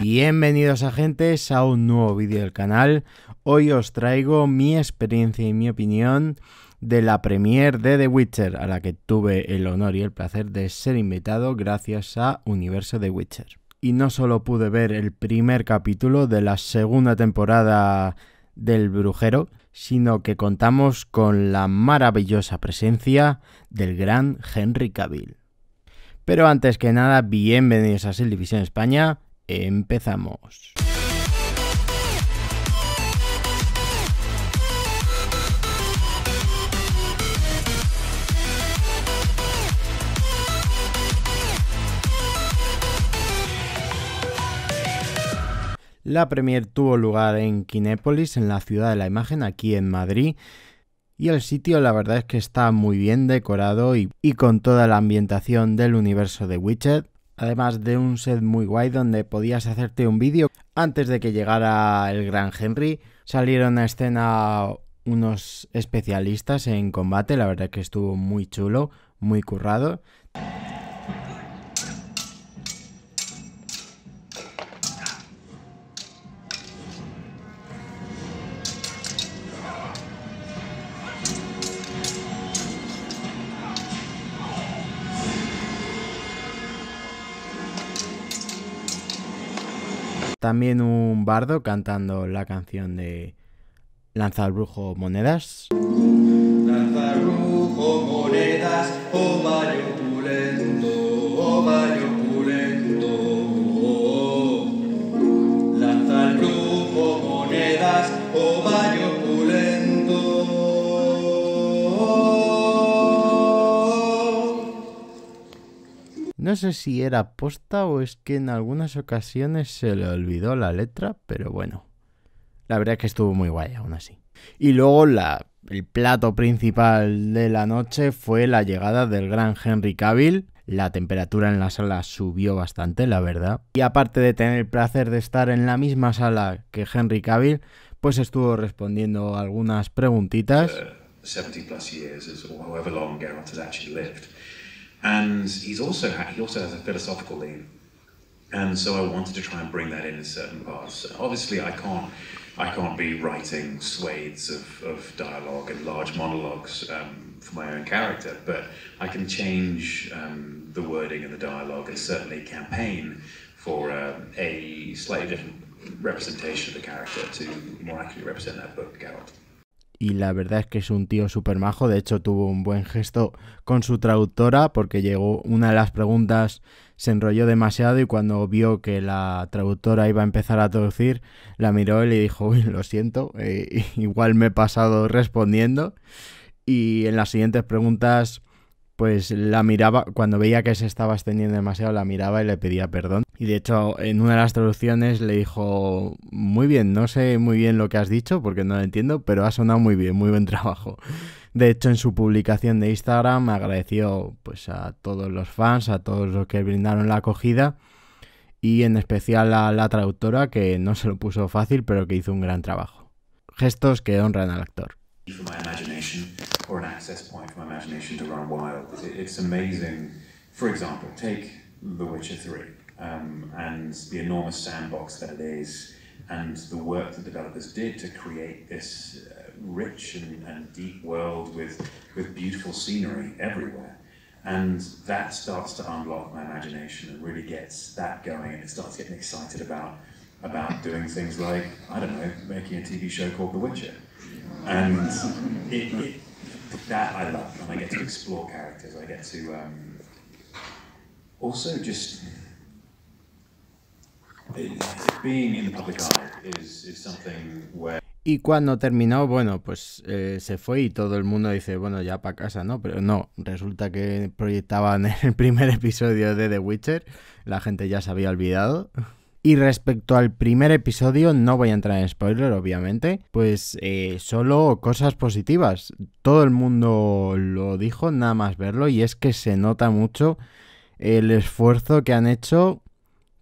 Bienvenidos agentes a un nuevo vídeo del canal. Hoy os traigo mi experiencia y mi opinión de la premiere de The Witcher, a la que tuve el honor y el placer de ser invitado gracias a Universo The Witcher. Y no solo pude ver el primer capítulo de la segunda temporada del Brujero, sino que contamos con la maravillosa presencia del gran Henry Cavill. Pero antes que nada, bienvenidos a división España Empezamos. La premier tuvo lugar en Kinépolis, en la ciudad de la imagen, aquí en Madrid. Y el sitio la verdad es que está muy bien decorado y, con toda la ambientación del universo de Witcher además de un set muy guay donde podías hacerte un vídeo. Antes de que llegara el gran Henry, salieron a escena unos especialistas en combate, la verdad que estuvo muy chulo, muy currado. También un bardo cantando la canción de Lanzar brujo monedas. Oh oh No sé si era posta o es que en algunas ocasiones se le olvidó la letra, pero bueno. La verdad es que estuvo muy guay aún así. Y luego la, el plato principal de la noche fue la llegada del gran Henry Cavill. La temperatura en la sala subió bastante, la verdad. Y aparte de tener el placer de estar en la misma sala que Henry Cavill, pues estuvo respondiendo algunas preguntitas. Uh, however long actually and he's also he also has a philosophical lean, and so I wanted to try and bring that in in certain parts. Obviously, I can't I can't be writing swathes of, of dialogue and large monologues um, for my own character, but I can change um, the wording and the dialogue and certainly campaign for um, a slightly different representation of the character to more accurately represent that book, Geralt. y la verdad es que es un tío súper majo. De hecho, tuvo un buen gesto con su traductora porque llegó una de las preguntas, se enrolló demasiado y cuando vio que la traductora iba a empezar a traducir, la miró y le dijo, uy, lo siento, eh, igual me he pasado respondiendo. Y en las siguientes preguntas pues la miraba, cuando veía que se estaba extendiendo demasiado, la miraba y le pedía perdón. Y de hecho, en una de las traducciones le dijo, muy bien, no sé muy bien lo que has dicho porque no lo entiendo, pero ha sonado muy bien, muy buen trabajo. De hecho, en su publicación de Instagram agradeció pues, a todos los fans, a todos los que brindaron la acogida y en especial a la traductora que no se lo puso fácil, pero que hizo un gran trabajo. Gestos que honran al actor. or an access point for my imagination to run wild. it's amazing. For example, take The Witcher 3 um, and the enormous sandbox that it is, and the work that developers did to create this uh, rich and, and deep world with, with beautiful scenery everywhere. And that starts to unlock my imagination and really gets that going, and it starts getting excited about about doing things like I don't know, making a TV show called The Witcher, and it, it Y cuando terminó, bueno, pues eh, se fue y todo el mundo dice, bueno, ya para casa, ¿no? Pero no, resulta que proyectaban el primer episodio de The Witcher, la gente ya se había olvidado. Y respecto al primer episodio, no voy a entrar en spoiler, obviamente, pues eh, solo cosas positivas. Todo el mundo lo dijo, nada más verlo, y es que se nota mucho el esfuerzo que han hecho,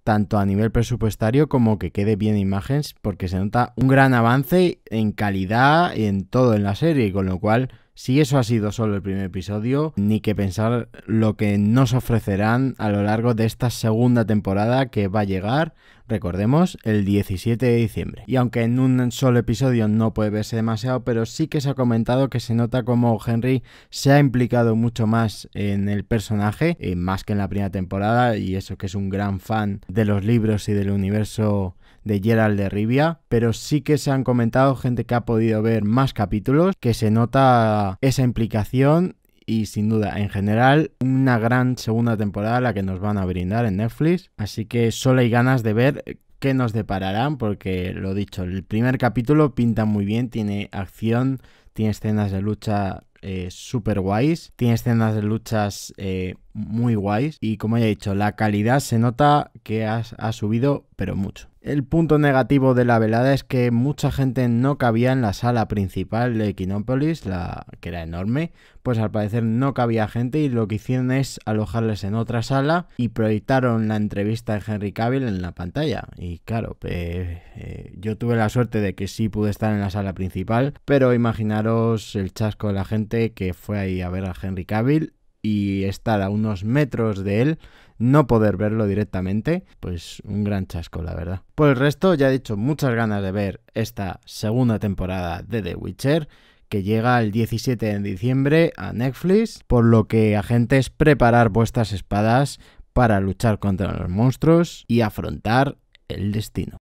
tanto a nivel presupuestario como que quede bien imágenes, porque se nota un gran avance en calidad y en todo en la serie, con lo cual si eso ha sido solo el primer episodio, ni que pensar lo que nos ofrecerán a lo largo de esta segunda temporada que va a llegar, recordemos, el 17 de diciembre. Y aunque en un solo episodio no puede verse demasiado, pero sí que se ha comentado que se nota como Henry se ha implicado mucho más en el personaje, eh, más que en la primera temporada, y eso que es un gran fan de los libros y del universo de Gerald de Rivia, pero sí que se han comentado gente que ha podido ver más capítulos, que se nota esa implicación y sin duda, en general, una gran segunda temporada la que nos van a brindar en Netflix. Así que solo hay ganas de ver qué nos depararán, porque lo dicho, el primer capítulo pinta muy bien, tiene acción, tiene escenas de lucha eh, super guays, tiene escenas de luchas eh, muy guays y como ya he dicho, la calidad se nota que ha, subido pero mucho. El punto negativo de la velada es que mucha gente no cabía en la sala principal de Equinópolis, la que era enorme, pues al parecer no cabía gente y lo que hicieron es alojarles en otra sala y proyectaron la entrevista de Henry Cavill en la pantalla. Y claro, eh, eh, yo tuve la suerte de que sí pude estar en la sala principal, pero imaginaros el chasco de la gente que fue ahí a ver a Henry Cavill y estar a unos metros de él, no poder verlo directamente, pues un gran chasco, la verdad. Por el resto, ya he dicho, muchas ganas de ver esta segunda temporada de The Witcher que llega el 17 de diciembre a Netflix, por lo que agentes preparar vuestras espadas para luchar contra los monstruos y afrontar el destino.